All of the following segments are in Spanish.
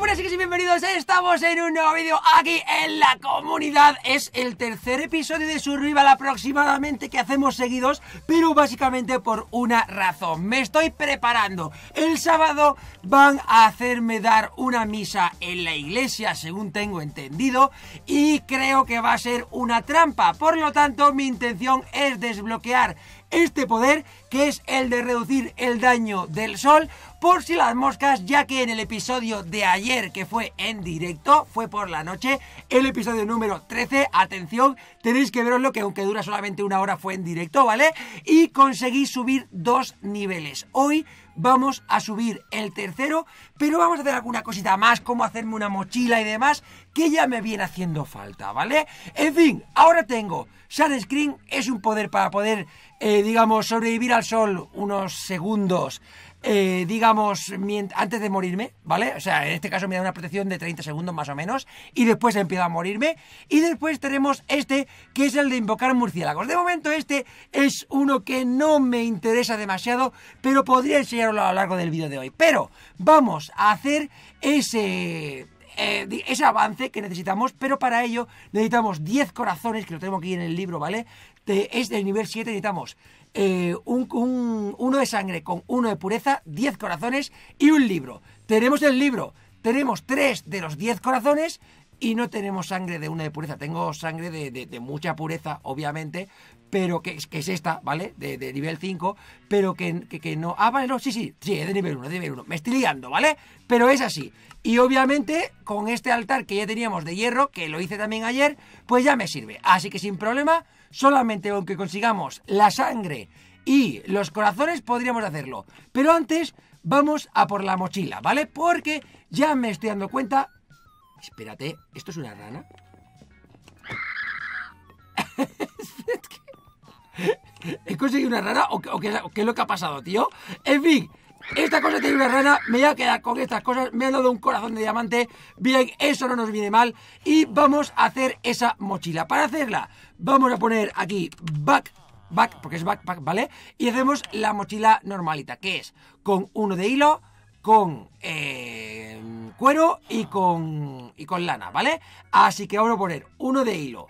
¡Hola buenas y bienvenidos, estamos en un nuevo vídeo aquí en la comunidad Es el tercer episodio de Survival aproximadamente que hacemos seguidos Pero básicamente por una razón, me estoy preparando El sábado van a hacerme dar una misa en la iglesia, según tengo entendido Y creo que va a ser una trampa, por lo tanto mi intención es desbloquear este poder que es el de reducir el daño del sol por si las moscas, ya que en el episodio de ayer, que fue en directo, fue por la noche, el episodio número 13, atención, tenéis que lo que aunque dura solamente una hora, fue en directo, ¿vale? Y conseguí subir dos niveles. Hoy vamos a subir el tercero, pero vamos a hacer alguna cosita más, como hacerme una mochila y demás, que ya me viene haciendo falta, ¿vale? En fin, ahora tengo Sunscreen, es un poder para poder, eh, digamos, sobrevivir al sol unos segundos, eh, digamos, antes de morirme, ¿vale? O sea, en este caso me da una protección de 30 segundos más o menos, y después empiezo a morirme, y después tenemos este, que es el de invocar murciélagos. De momento este es uno que no me interesa demasiado, pero podría enseñarlo a lo largo del vídeo de hoy. Pero vamos a hacer ese... Eh, ese avance que necesitamos, pero para ello necesitamos 10 corazones, que lo tenemos aquí en el libro, ¿vale? es del nivel 7, necesitamos eh, un, uno de sangre con uno de pureza, 10 corazones y un libro. Tenemos el libro, tenemos 3 de los 10 corazones y no tenemos sangre de una de pureza. Tengo sangre de, mucha pureza, obviamente, pero que, es esta, ¿vale? De, nivel 5, pero que, que, no... Ah, vale, no, sí, sí, sí, de nivel 1, de nivel 1. Me estoy liando, ¿vale? Pero es así. Y obviamente, con este altar que ya teníamos de hierro, que lo hice también ayer, pues ya me sirve. Así que sin problema Solamente aunque consigamos la sangre y los corazones podríamos hacerlo. Pero antes vamos a por la mochila, ¿vale? Porque ya me estoy dando cuenta... Espérate, ¿esto es una rana? ¿He conseguido una rana o, qué, qué es lo que ha pasado, tío? En fin, esta cosa tiene una rana, me voy a quedar con estas cosas, me ha dado un corazón de diamante, bien, eso no nos viene mal, y vamos a hacer esa mochila. Para hacerla, Vamos a poner aquí back, back, porque es backpack, ¿vale? Y hacemos la mochila normalita, que es con uno de hilo, con eh, cuero y con, y con lana, ¿vale? Así que vamos a poner uno de hilo.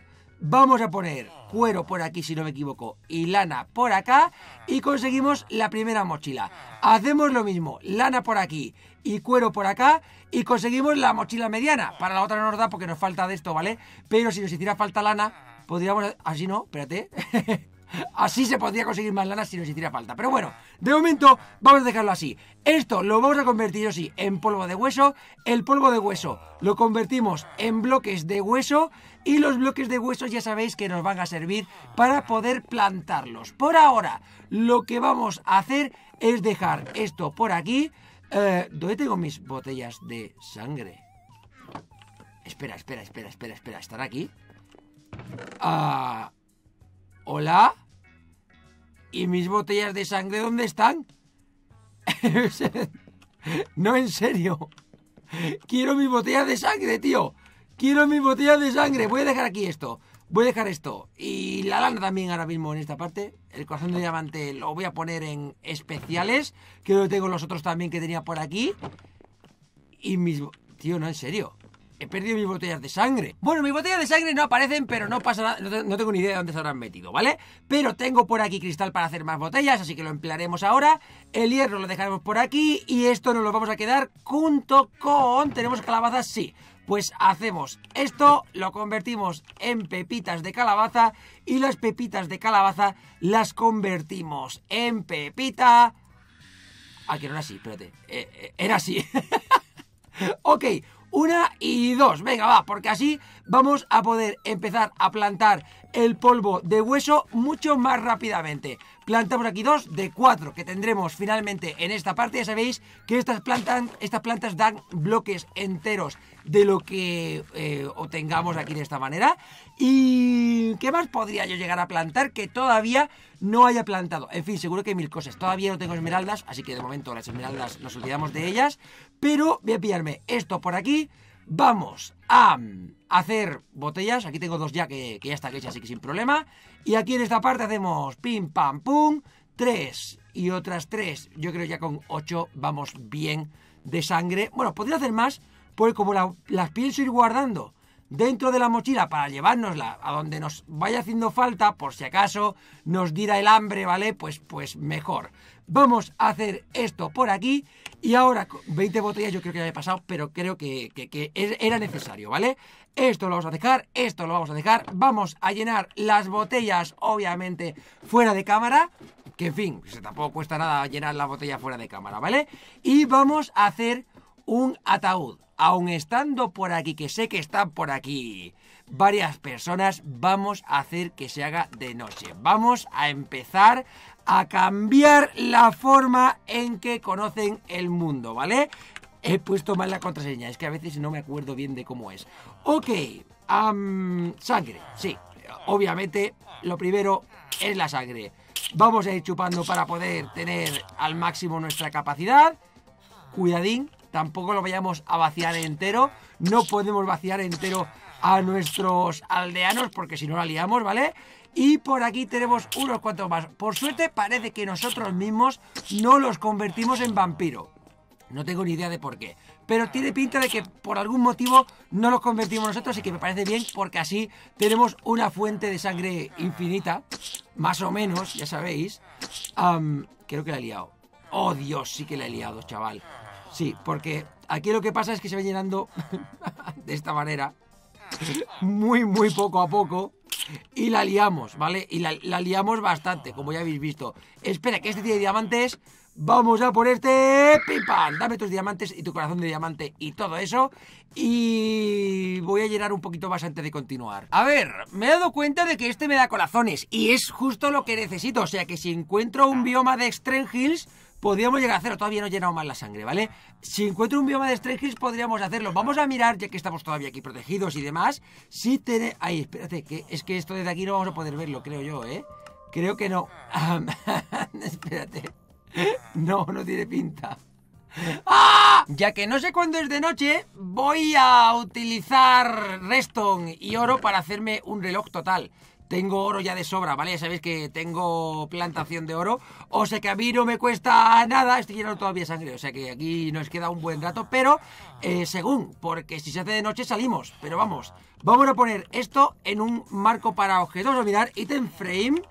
Vamos a poner cuero por aquí, si no me equivoco, y lana por acá, y conseguimos la primera mochila. Hacemos lo mismo, lana por aquí y cuero por acá, y conseguimos la mochila mediana. Para la otra no nos da porque nos falta de esto, ¿vale? Pero si nos hiciera falta lana, Podríamos, así no, espérate. así se podría conseguir más lana si nos hiciera falta. Pero bueno, de momento vamos a dejarlo así. Esto lo vamos a convertir, así en polvo de hueso. El polvo de hueso lo convertimos en bloques de hueso. Y los bloques de hueso ya sabéis que nos van a servir para poder plantarlos. Por ahora, lo que vamos a hacer es dejar esto por aquí. Eh, ¿Dónde tengo mis botellas de sangre? Espera, espera, espera, espera, espera. ¿Están aquí? ¿Hola? ¿Y mis botellas de sangre dónde están? no, en serio. Quiero mis botellas de sangre, tío. Quiero mis botellas de sangre. Voy a dejar aquí esto. Voy a dejar esto. Y la lana también ahora mismo en esta parte. El corazón de diamante lo voy a poner en especiales. Que lo tengo los otros también que tenía por aquí. Y mis... Tío, no, en serio he perdido mis botellas de sangre. Bueno, mis botellas de sangre no aparecen, pero no pasa nada, no, tengo ni idea de dónde se habrán metido, ¿vale? Pero tengo por aquí cristal para hacer más botellas, así que lo emplearemos ahora. El hierro lo dejaremos por aquí y esto nos lo vamos a quedar junto con... ¿Tenemos calabazas? Sí. Pues hacemos esto, lo convertimos en pepitas de calabaza y las pepitas de calabaza las convertimos en pepita... Ah, que no era así, espérate. Eh, eh, era así. ok, una y dos. Venga, va, porque así vamos a poder empezar a plantar el polvo de hueso mucho más rápidamente. Plantamos aquí dos de cuatro que tendremos finalmente en esta parte. Ya sabéis que estas plantas, estas plantas dan bloques enteros de lo que eh, obtengamos aquí de esta manera. ¿Y qué más podría yo llegar a plantar que todavía no haya plantado? En fin, seguro que hay mil cosas. Todavía no tengo esmeraldas, así que de momento las esmeraldas nos olvidamos de ellas. Pero voy a pillarme esto por aquí. Vamos a hacer botellas. Aquí tengo dos ya que, que ya están hechas, así que sin problema. Y aquí en esta parte hacemos pim, pam, pum. Tres y otras tres. Yo creo ya con ocho vamos bien de sangre. Bueno, podría hacer más, porque como las pienso ir guardando dentro de la mochila para llevárnosla a donde nos vaya haciendo falta, por si acaso nos diera el hambre, ¿vale? Pues, pues mejor. Vamos a hacer esto por aquí y ahora 20 botellas yo creo que ya he pasado, pero creo que, que era necesario, ¿vale? Esto lo vamos a dejar, esto lo vamos a dejar, vamos a llenar las botellas obviamente fuera de cámara, que en fin, pues, tampoco cuesta nada llenar la botella fuera de cámara, ¿vale? Y vamos a hacer un ataúd aun estando por aquí, que sé que están por aquí varias personas, vamos a hacer que se haga de noche. Vamos a empezar a cambiar la forma en que conocen el mundo, ¿vale? He puesto mal la contraseña, es que a veces no me acuerdo bien de cómo es. Ok, sangre, sí. Obviamente, lo primero es la sangre. Vamos a ir chupando para poder tener al máximo nuestra capacidad. Cuidadín, tampoco lo vayamos a vaciar entero. No podemos vaciar entero a nuestros aldeanos porque si no la liamos, ¿vale? Y por aquí tenemos unos cuantos más. Por suerte parece que nosotros mismos no los convertimos en vampiro. No tengo ni idea de por qué. Pero tiene pinta de que por algún motivo no los convertimos nosotros y que me parece bien porque así tenemos una fuente de sangre infinita. Más o menos, ya sabéis. creo que la he liado. Oh Dios, sí que la he liado, chaval. Sí, porque aquí lo que pasa es que se va llenando de esta manera, muy, muy poco a poco, y la liamos, ¿vale? Y la, liamos bastante, como ya habéis visto. Espera, que este tiene diamantes. Vamos a por este pipa Dame tus diamantes y tu corazón de diamante y todo eso. Y voy a llenar un poquito más antes de continuar. A ver, me he dado cuenta de que este me da corazones y es justo lo que necesito. O sea que si encuentro un bioma de Extreme Hills, podríamos llegar a hacerlo. Todavía no he llenado más la sangre, ¿vale? Si encuentro un bioma de Stray podríamos hacerlo. Vamos a mirar, ya que estamos todavía aquí protegidos y demás, si tiene... Ay, espérate, que es que esto desde aquí no vamos a poder verlo, creo yo, ¿eh? Creo que no. espérate. No, no tiene pinta. ¡Ah! Ya que no sé cuándo es de noche, voy a utilizar reston y oro para hacerme un reloj total. Tengo oro ya de sobra, ¿vale? Ya sabéis que tengo plantación de oro. O sea que a mí no me cuesta nada, estoy lleno todavía sangre. O sea que aquí nos queda un buen rato, pero eh, según, porque si se hace de noche salimos. Pero vamos, vamos a poner esto en un marco para objetos. Vamos a mirar item frame,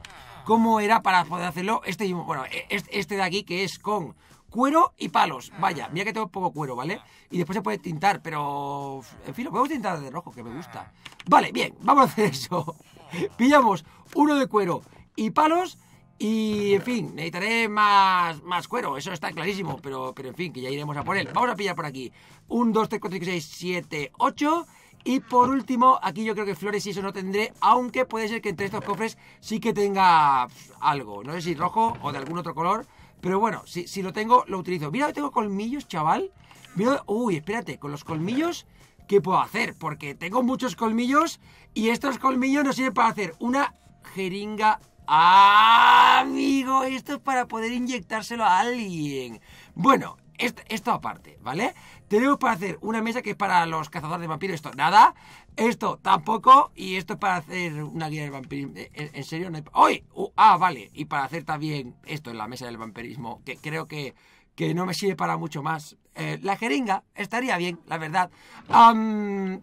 cómo era para poder hacerlo. Este, bueno, e, este de aquí que es con cuero y palos. Vaya, mira que tengo poco cuero, ¿vale? Y después se puede tintar, pero... En fin, lo podemos tintar de rojo, que me gusta. Vale, bien, vamos a hacer eso. Pillamos uno de cuero y palos. Y en fin, necesitaré más, más cuero, eso está clarísimo, pero, pero en fin, que ya iremos a por él. Vamos a pillar por aquí. Un, 2, 3, 4, 5, 6, 7, 8. Y por último, aquí yo creo que flores y eso no tendré, aunque puede ser que entre estos cofres sí que tenga algo. No sé si rojo o de algún otro color, pero bueno, si, si lo tengo, lo utilizo. Mira, tengo colmillos, chaval. Mira, uy, espérate, con los colmillos qué puedo hacer, porque tengo muchos colmillos y estos colmillos nos sirven para hacer una jeringa. ¡Ah, amigo, esto es para poder inyectárselo a alguien. Bueno, esto, aparte, ¿vale? Tenemos para hacer una mesa que es para los cazadores de vampiros, esto nada, esto tampoco, y esto es para hacer una guía del vampirismo. Eh, eh, ¿En serio? No hay... Uh, ah, vale, y para hacer también esto en la mesa del vampirismo, que creo que que no me sirve para mucho más. Eh, la jeringa estaría bien, la verdad.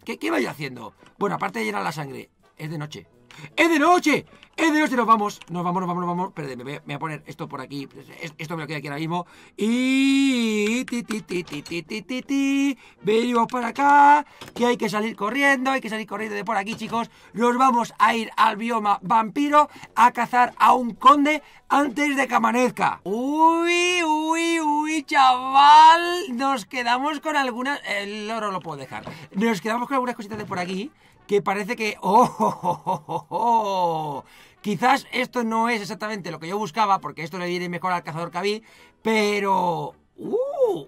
¿qué, ¿Qué yo haciendo? Bueno, aparte de llenar la sangre, es de noche. ¡Es de noche! En eh, Dios nos vamos, nos vamos, nos vamos, nos vamos. ¡Perdón! me, voy a poner esto por aquí. Esto me lo queda aquí ahora mismo. Y. Ti, ti, ti, ti, ti, ti, ti, Venimos para acá. Que hay que salir corriendo. Hay que salir corriendo de por aquí, chicos. Nos vamos a ir al bioma vampiro a cazar a un conde antes de que amanezca. Uy, uy, uy, chaval. Nos quedamos con algunas. El oro lo puedo dejar. Nos quedamos con algunas cositas de por aquí que parece que. ¡Oh! oh, oh, oh, oh, oh. Quizás esto no es exactamente lo que yo buscaba, porque esto le viene mejor al cazador Cabi, pero... ¡Uh!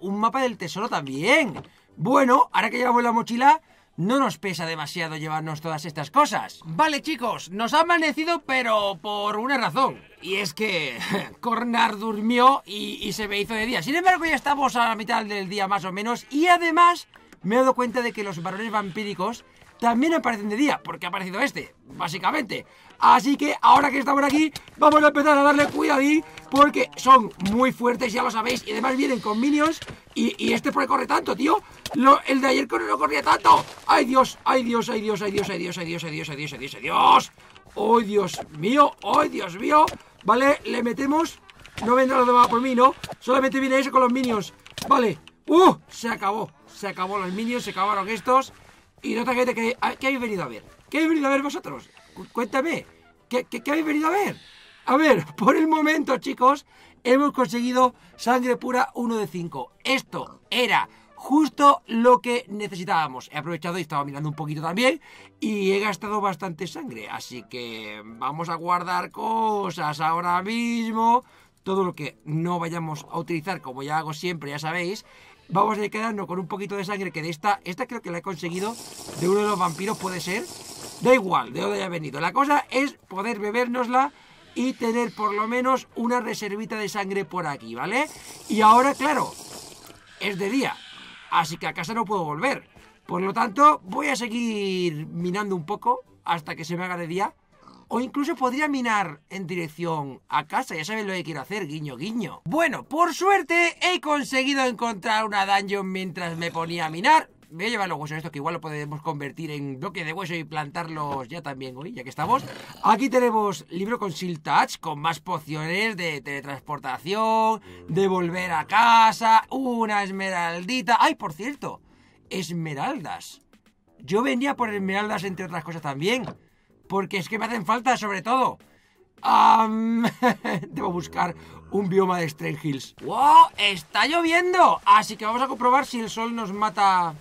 Un mapa del tesoro también. Bueno, ahora que llevamos la mochila, no nos pesa demasiado llevarnos todas estas cosas. Vale, chicos, nos ha amanecido, pero por una razón. Y es que Cornar durmió y, y, se me hizo de día. Sin embargo, ya estamos a la mitad del día más o menos. Y además, me he dado cuenta de que los varones vampíricos también aparecen de día, porque ha aparecido este, básicamente. Así que ahora que estamos aquí, vamos a empezar a darle ahí, porque son muy fuertes, ya lo sabéis, y además vienen con minions. Y, este por ahí corre tanto, tío. el de ayer corre, no corría tanto. ¡Ay Dios! ¡Ay Dios! ¡Ay Dios! ¡Ay Dios! ¡Ay Dios! ¡Ay Dios! ¡Ay Dios! ¡Ay Dios! ¡Ay Dios! ¡Ay Dios! ¡Ay Dios mío! ¡Ay Dios mío! Vale, le metemos. No vendrá lo demás por mí, ¿no? Solamente viene eso con los minions. Vale. ¡Uh! Se acabó. Se acabó los minions, se acabaron estos. Y no te que, ¿Qué habéis venido a ver. ¿Qué habéis venido a ver vosotros? cuéntame, ¿qué, habéis venido a ver? A ver, por el momento, chicos, hemos conseguido sangre pura 1 de 5. Esto era justo lo que necesitábamos. He aprovechado y estaba mirando un poquito también y he gastado bastante sangre. Así que vamos a guardar cosas ahora mismo. Todo lo que no vayamos a utilizar, como ya hago siempre, ya sabéis. Vamos a ir quedarnos con un poquito de sangre que de esta, esta creo que la he conseguido de uno de los vampiros, puede ser. Da igual de dónde haya venido. La cosa es poder bebernosla y tener por lo menos una reservita de sangre por aquí, ¿vale? Y ahora, claro, es de día, así que a casa no puedo volver. Por lo tanto, voy a seguir minando un poco hasta que se me haga de día. O incluso podría minar en dirección a casa, ya saben lo que quiero hacer, guiño, guiño. Bueno, por suerte he conseguido encontrar una dungeon mientras me ponía a minar voy a llevar los huesos esto que igual lo podemos convertir en bloque de hueso y plantarlos ya también hoy, ya que estamos. Aquí tenemos libro con sil Touch, con más pociones de teletransportación, de volver a casa, una esmeraldita. ¡Ay, por cierto! Esmeraldas. Yo venía por esmeraldas, entre otras cosas también. Porque es que me hacen falta, sobre todo. debo buscar un bioma de Strange Hills. ¡Wow! ¡Está lloviendo! Así que vamos a comprobar si el sol nos mata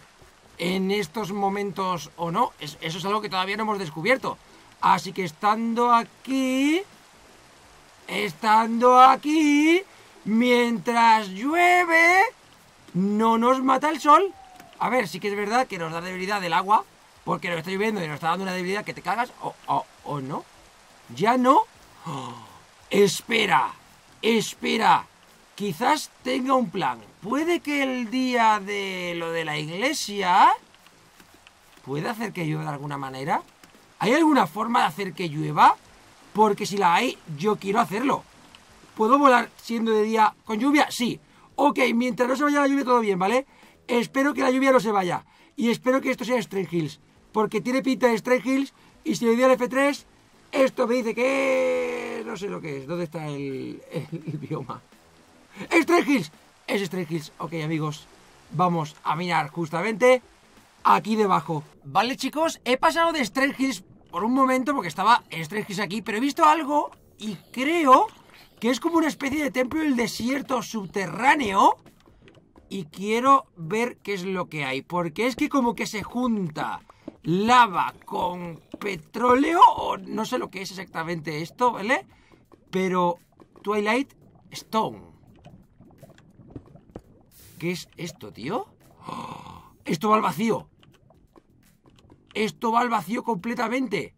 en estos momentos o no. eso es algo que todavía no hemos descubierto. Así que estando aquí, estando aquí, mientras llueve, no nos mata el sol. A ver, sí que es verdad que nos da debilidad el agua, porque nos está lloviendo y nos está dando una debilidad que te cagas, o, no. Ya no. ¡Oh! espera, espera quizás tenga un plan. Puede que el día de lo de la iglesia puede hacer que llueva de alguna manera. ¿Hay alguna forma de hacer que llueva? Porque si la hay, yo quiero hacerlo. ¿Puedo volar siendo de día con lluvia? Sí. Ok, mientras no se vaya la lluvia todo bien, ¿vale? Espero que la lluvia no se vaya. Y espero que esto sea Strange Hills. Porque tiene pinta de Strange Hills. Y si le doy al F3, esto me dice que... No sé lo que es. ¿Dónde está el bioma? ¡Stray Hills! Es Stray Hills. Ok, amigos, vamos a mirar justamente aquí debajo. Vale, chicos, he pasado de Stray Hills por un momento porque estaba Stray Hills aquí, pero he visto algo y creo que es como una especie de templo del desierto subterráneo. Y quiero ver qué es lo que hay, porque es que como que se junta lava con petróleo, o no sé lo que es exactamente esto, ¿vale? Pero Twilight Stone. ¿Qué es esto, tío? Esto va al vacío. Esto va al vacío completamente.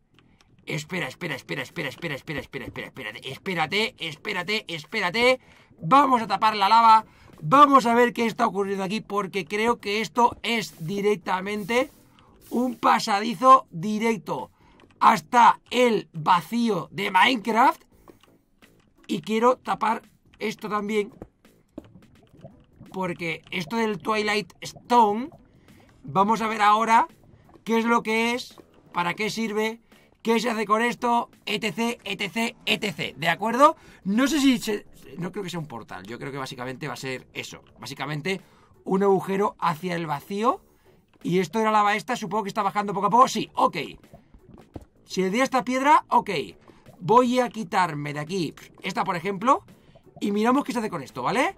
Espera, espera, espera, espera, espera, espera, espera, espera, espérate, espérate, espérate, espérate. Vamos a tapar la lava. Vamos a ver qué está ocurriendo aquí porque creo que esto es directamente un pasadizo directo hasta el vacío de Minecraft. Y quiero tapar esto también porque esto del Twilight Stone, vamos a ver ahora qué es lo que es, para qué sirve, qué se hace con esto, etc, etc, etc. ¿De acuerdo? No sé si... no creo que sea un portal, yo creo que básicamente va a ser eso. Básicamente un agujero hacia el vacío. Y esto era lava esta, supongo que está bajando poco a poco. Sí, ok. Si le di esta piedra, ok. Voy a quitarme de aquí esta, por ejemplo. Y miramos qué se hace con esto, ¿vale?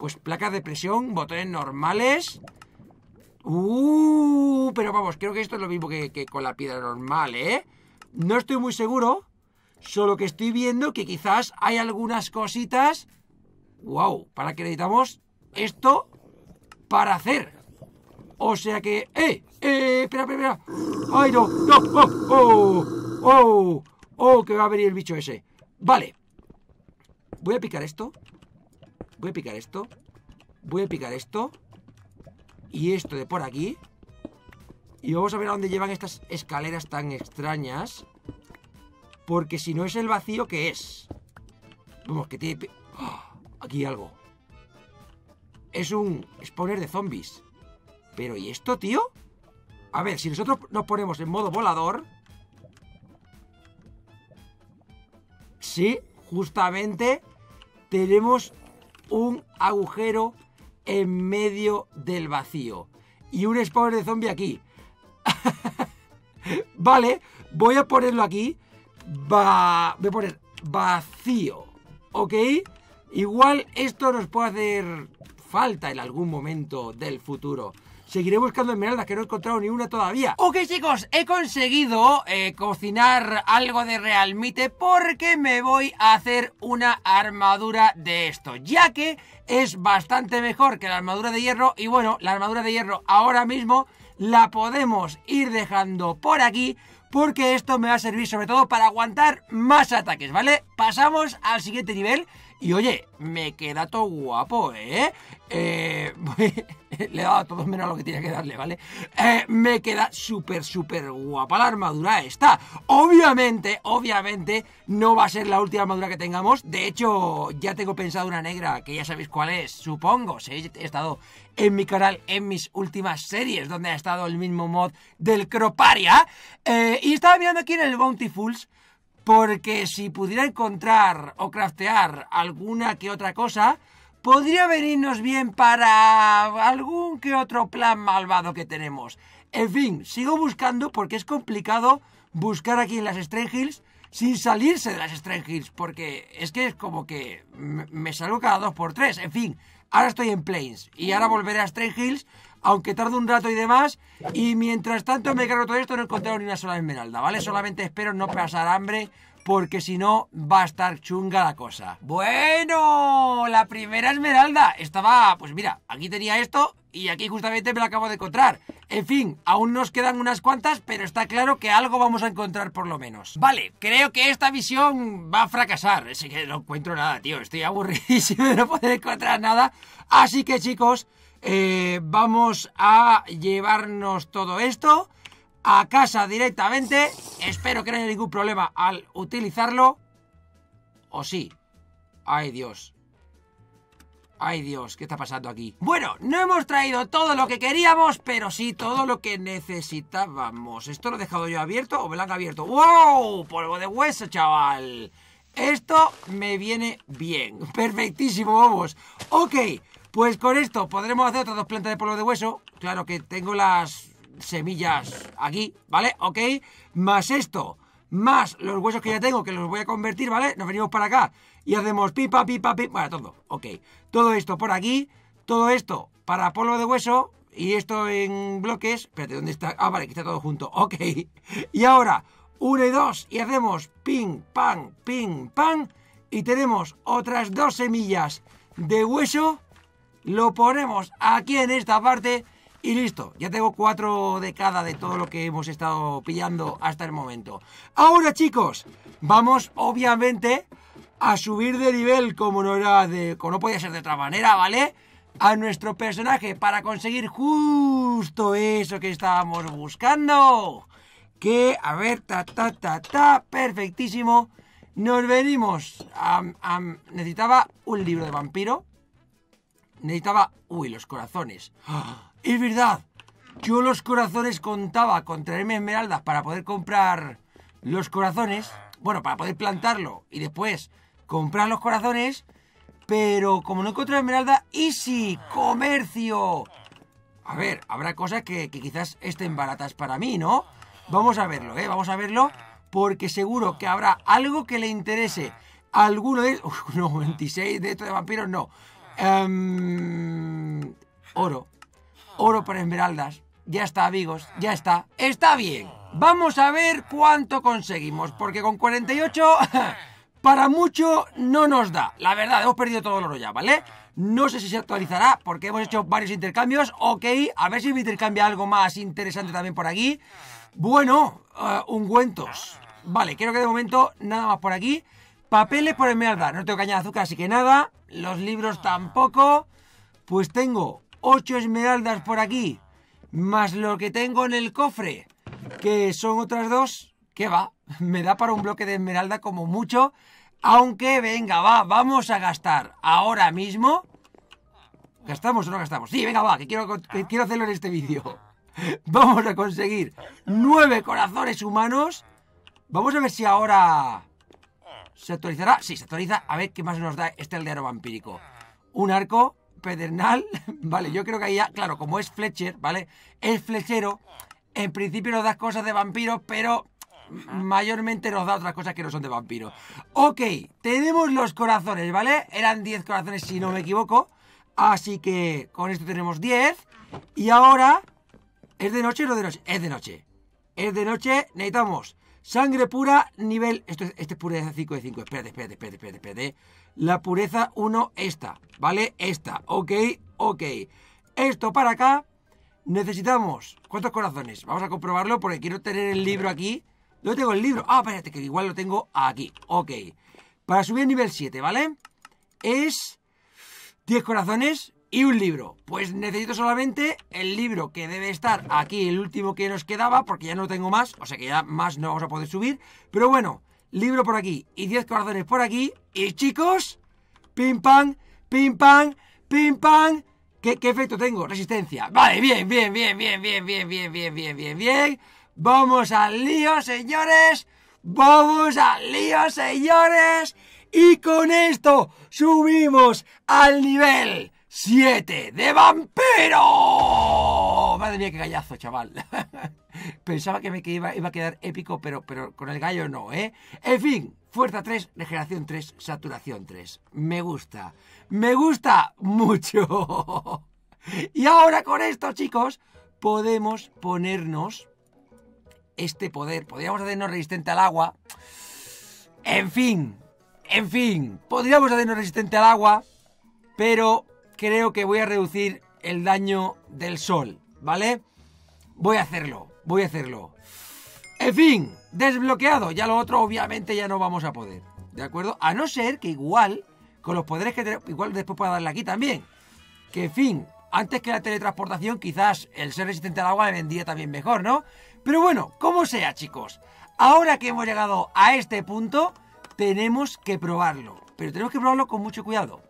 Pues placas de presión, botones normales. Uh, pero vamos, creo que esto es lo mismo que, que con la piedra normal, ¿eh? No estoy muy seguro, solo que estoy viendo que quizás hay algunas cositas... ¡Wow! Para que necesitamos esto para hacer. O sea que... ¡Eh! ¡Eh! ¡Espera, espera, espera! ¡Ay, no! ¡No! ¡Oh! ¡Oh! ¡Oh! ¡Oh! ¡Que va a venir el bicho ese! Vale. Voy a picar esto voy a picar esto, voy a picar esto y esto de por aquí. Y vamos a ver a dónde llevan estas escaleras tan extrañas. Porque si no es el vacío, ¿qué es? Vamos, que tiene... ¡Ah! Aquí algo. Es un spawner de zombies. Pero ¿y esto, tío? A ver, si nosotros nos ponemos en modo volador... Sí, justamente tenemos un agujero en medio del vacío. Y un spawner de zombie aquí. vale, voy a ponerlo aquí. Va... Voy a poner vacío. ¿Ok? Igual esto nos puede hacer falta en algún momento del futuro. Seguiré buscando esmeraldas que no he encontrado ni una todavía. Ok chicos, he conseguido eh, cocinar algo de realmite porque me voy a hacer una armadura de esto. Ya que es bastante mejor que la armadura de hierro y bueno, la armadura de hierro ahora mismo la podemos ir dejando por aquí porque esto me va a servir sobre todo para aguantar más ataques, ¿vale? Pasamos al siguiente nivel y oye, me queda todo guapo, ¿eh? Eh... le dado a todos menos lo que tenía que darle, ¿vale? Eh, me queda súper, súper guapa la armadura esta. Obviamente, obviamente, no va a ser la última armadura que tengamos. De hecho, ya tengo pensado una negra, que ya sabéis cuál es, supongo. Si he estado en mi canal en mis últimas series, donde ha estado el mismo mod del Croparia. Eh, y estaba mirando aquí en el Bountifuls Porque si pudiera encontrar o craftear alguna que otra cosa, podría venirnos bien para algún que otro plan malvado que tenemos. En fin, sigo buscando porque es complicado buscar aquí en las Strange Hills sin salirse de las Strange Hills, porque es que es como que me salgo cada dos por tres. En fin, ahora estoy en Plains y ahora volveré a Strange Hills, aunque tarde un rato y demás. Y mientras tanto me cargo todo esto, no he encontrado ni una sola esmeralda, ¿vale? Solamente espero no pasar hambre porque si no va a estar chunga la cosa. Bueno, la primera esmeralda estaba, pues mira, aquí tenía esto y aquí justamente me la acabo de encontrar. En fin, aún nos quedan unas cuantas, pero está claro que algo vamos a encontrar por lo menos. Vale, creo que esta visión va a fracasar. Así que no encuentro nada, tío. Estoy aburridísimo de no poder encontrar nada. Así que chicos, eh, vamos a llevarnos todo esto a casa directamente. Espero que no haya ningún problema al utilizarlo. ¿O sí? Ay Dios. Ay Dios, ¿qué está pasando aquí? Bueno, no hemos traído todo lo que queríamos, pero sí todo lo que necesitábamos. ¿Esto lo he dejado yo abierto o me han abierto? ¡Wow! Polvo de hueso, chaval. Esto me viene bien. Perfectísimo, vamos. Ok, pues con esto podremos hacer otras dos plantas de polvo de hueso. Claro que tengo las semillas aquí, ¿vale? ¿Ok? Más esto, más los huesos que ya tengo, que los voy a convertir, ¿vale? Nos venimos para acá y hacemos pipa, pipa, pipa, bueno, todo, ok. Todo esto por aquí, todo esto para polvo de hueso y esto en bloques. Espérate, ¿dónde está? Ah, vale, aquí está todo junto, ok. Y ahora, uno y dos y hacemos ping, pan, ping, pan y tenemos otras dos semillas de hueso. Lo ponemos aquí en esta parte y listo, ya tengo cuatro de cada de todo lo que hemos estado pillando hasta el momento. Ahora chicos, vamos obviamente a subir de nivel como no era de, como no podía ser de otra manera, ¿vale? A nuestro personaje para conseguir justo eso que estábamos buscando. Que, a ver, ta, ta, ta, ta, perfectísimo. Nos venimos. necesitaba un libro de vampiro. Necesitaba... Uy, los corazones. ¡Ah! Es verdad, yo los corazones contaba con traerme esmeraldas para poder comprar los corazones, bueno, para poder plantarlo y después comprar los corazones, pero como no encontré esmeralda, si comercio. A ver, habrá cosas que, quizás estén baratas para mí, ¿no? Vamos a verlo, ¿eh? Vamos a verlo, porque seguro que habrá algo que le interese. Alguno de... Uf, no, 26 de estos de vampiros, no. Em, oro. Oro por esmeraldas. Ya está, amigos, ya está. Está bien. Vamos a ver cuánto conseguimos, porque con 48... para mucho no nos da. La verdad, hemos perdido todo el oro ya, ¿vale? No sé si se actualizará porque hemos hecho varios intercambios. Ok, a ver si me intercambia algo más interesante también por aquí. Bueno, eh, ungüentos. Vale, creo que de momento nada más por aquí. Papeles por esmeraldas. No tengo caña de azúcar, así que nada. Los libros tampoco. Pues tengo Ocho esmeraldas por aquí, más lo que tengo en el cofre, que son otras dos, que va, me da para un bloque de esmeralda como mucho, aunque venga, va, vamos a gastar ahora mismo. ¿Gastamos o no gastamos? Sí, venga, va, que quiero, quiero hacerlo en este vídeo. Vamos a conseguir nueve corazones humanos. Vamos a ver si ahora se actualizará. Sí, se actualiza. A ver qué más nos da este aldeano vampírico. Un arco. Pedernal, vale, yo creo que ahí ya, claro, como es Fletcher, ¿vale? Es flechero, en principio nos da cosas de vampiros, pero mayormente nos da otras cosas que no son de vampiros. Ok, tenemos los corazones, ¿vale? Eran 10 corazones si no me equivoco, así que con esto tenemos 10 y ahora... ¿Es de noche o no de noche? Es de noche. Es de noche, necesitamos sangre pura, nivel... Esto, este es pura de 5 de 5, espera espérate, espérate, espérate. espérate la pureza 1 esta, ¿vale? Esta, ok, ok. Esto para acá necesitamos... ¿Cuántos corazones? Vamos a comprobarlo porque quiero tener el libro aquí. ¿Dónde tengo el libro? Ah, espérate, que igual lo tengo aquí. Ok. Para subir a nivel 7, ¿vale? Es 10 corazones y un libro. Pues necesito solamente el libro que debe estar aquí, el último que nos quedaba, porque ya no tengo más, o sea que ya más no vamos a poder subir. Pero bueno, libro por aquí y 10 corazones por aquí. Y chicos, pim pam, pim pam, pim pam. ¿Qué, efecto tengo? Resistencia. Vale, bien, bien, bien, bien, bien, bien, bien, bien, bien, bien, bien. Vamos al lío, señores. Vamos al lío, señores. Y con esto subimos al nivel 7 de vampiro. Madre mía, qué gallazo, chaval. Pensaba que me iba, iba, a quedar épico, pero, pero con el gallo no, ¿eh? En fin, fuerza 3, regeneración 3, saturación 3. Me gusta, me gusta mucho. y ahora con esto, chicos, podemos ponernos este poder. Podríamos hacernos resistente al agua. En fin, en fin, podríamos hacernos resistente al agua, pero creo que voy a reducir el daño del sol, ¿vale? Voy a hacerlo voy a hacerlo. En fin, desbloqueado. Ya lo otro obviamente ya no vamos a poder. ¿De acuerdo? A no ser que igual, con los poderes que tenemos, igual después pueda darle aquí también. Que en fin, antes que la teletransportación, quizás el ser resistente al agua le vendría también mejor, ¿no? Pero bueno, como sea, chicos. Ahora que hemos llegado a este punto, tenemos que probarlo. Pero tenemos que probarlo con mucho cuidado.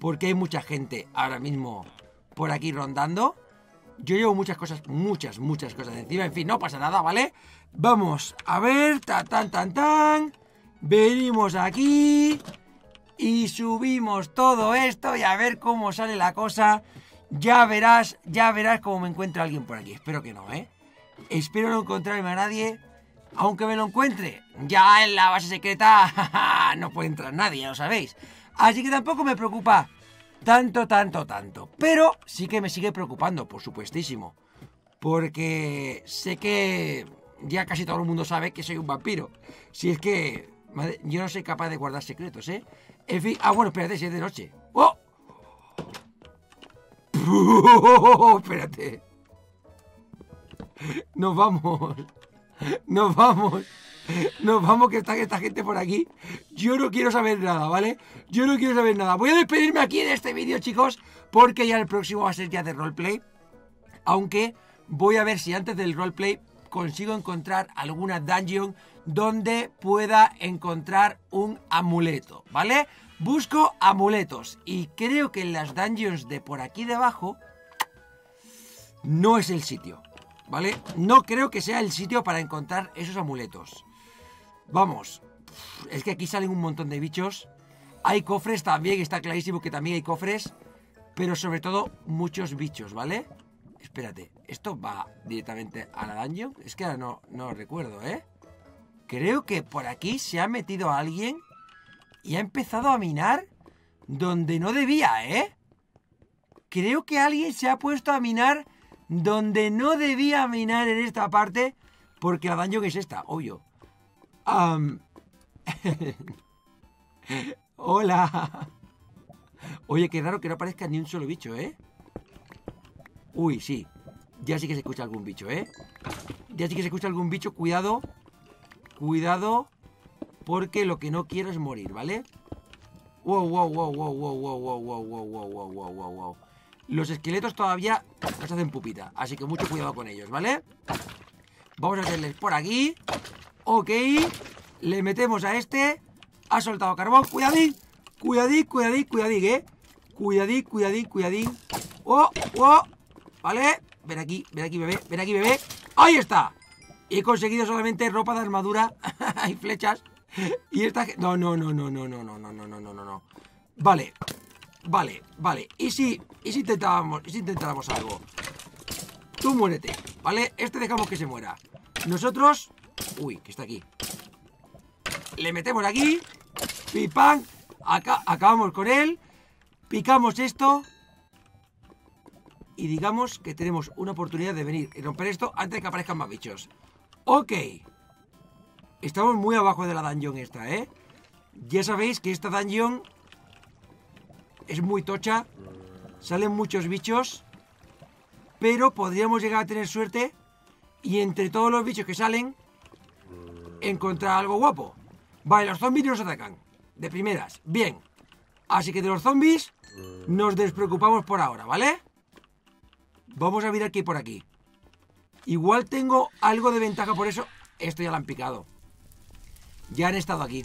Porque hay mucha gente ahora mismo por aquí rondando. Yo llevo muchas cosas, muchas, muchas cosas encima. En fin, no pasa nada, ¿vale? Vamos a ver, tan tan, tan, tan. Venimos aquí y subimos todo esto y a ver cómo sale la cosa. Ya verás, ya verás cómo me encuentra alguien por aquí. Espero que no, ¿eh? Espero no encontrarme a nadie. Aunque me lo encuentre, ya en la base secreta no puede entrar nadie, ya lo sabéis. Así que tampoco me preocupa tanto, tanto, tanto. Pero sí que me sigue preocupando, por supuestísimo. Porque sé que ya casi todo el mundo sabe que soy un vampiro. Si es que yo no soy capaz de guardar secretos, ¿eh? En fin, ah, bueno, espérate, si es de noche. ¡Oh! espérate. Nos vamos. Nos vamos. Nos vamos, que está esta gente por aquí. Yo no quiero saber nada, ¿vale? Yo no quiero saber nada. Voy a despedirme aquí de este vídeo, chicos, porque ya el próximo va a ser ya de roleplay. Aunque voy a ver si antes del roleplay consigo encontrar alguna dungeon donde pueda encontrar un amuleto, ¿vale? Busco amuletos y creo que en las dungeons de por aquí debajo no es el sitio. ¿vale? No creo que sea el sitio para encontrar esos amuletos. Vamos, es que aquí salen un montón de bichos. Hay cofres también, está clarísimo que también hay cofres. Pero sobre todo, muchos bichos, ¿vale? Espérate, ¿esto va directamente a la dungeon? Es que ahora no, no recuerdo, ¿eh? Creo que por aquí se ha metido alguien y ha empezado a minar donde no debía, ¿eh? Creo que alguien se ha puesto a minar donde no debía minar en esta parte, porque la daño que es esta, obvio. Hola. Oye, qué raro que no aparezca ni un solo bicho, ¿eh? Uy, sí. Ya sí que se escucha algún bicho, ¿eh? Ya sí que se escucha algún bicho. Cuidado. Cuidado. Porque lo que no quiero es morir, ¿vale? Wow, wow, wow, wow, wow, wow, wow, wow, wow, wow, wow, wow, wow, wow. Los esqueletos todavía nos hacen pupita, así que mucho cuidado con ellos, ¿vale? Vamos a hacerles por aquí. Ok. Le metemos a este. Ha soltado carbón. Cuidadín. Cuidadín, cuidadín, cuidadín, ¿eh? Cuidadín, cuidadín, cuidadín. ¡Oh! ¡Oh! ¿Vale? Ven aquí, ven aquí, bebé. Ven aquí, bebé. ¡Ahí está! He conseguido solamente ropa de armadura y flechas. Y esta... No, no, no, no, no, no, no, no, no, no, no, no. Vale. Vale, vale. ¿Y si, y si intentáramos algo? Tú muérete, ¿vale? Este dejamos que se muera. Nosotros... Uy, que está aquí. Le metemos aquí. pipang Acá, acabamos con él. Picamos esto. Y digamos que tenemos una oportunidad de venir y romper esto antes de que aparezcan más bichos. Ok. Estamos muy abajo de la dungeon esta, ¿eh? Ya sabéis que esta dungeon es muy tocha, salen muchos bichos, pero podríamos llegar a tener suerte y entre todos los bichos que salen, encontrar algo guapo. Vale, los zombies nos atacan, de primeras, bien. Así que de los zombies nos despreocupamos por ahora, ¿vale? Vamos a mirar aquí, por aquí. Igual tengo algo de ventaja por eso. Esto ya lo han picado. Ya han estado aquí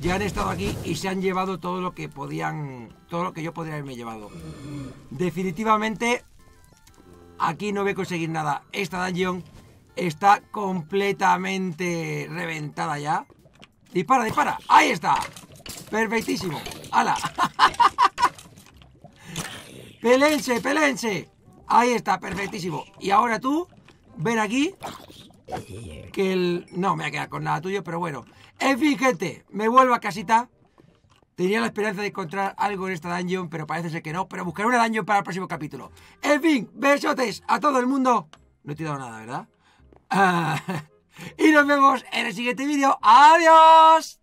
ya han estado aquí y se han llevado todo lo que podían, todo lo que yo podría haberme llevado. Definitivamente, aquí no voy a conseguir nada. Esta dungeon está completamente reventada ya. Dispara, dispara. Ahí está. Perfectísimo. ¡Hala! ¡Pelense, pelense! Ahí está, perfectísimo. Y ahora tú, ven aquí. Que el... No me voy a con nada tuyo, pero bueno. En fin, gente, me vuelvo a casita. Tenía la esperanza de encontrar algo en esta dungeon, pero parece ser que no. Pero buscaré una dungeon para el próximo capítulo. En fin, besotes a todo el mundo. No he tirado nada, ¿verdad? Ah, y nos vemos en el siguiente vídeo. ¡Adiós!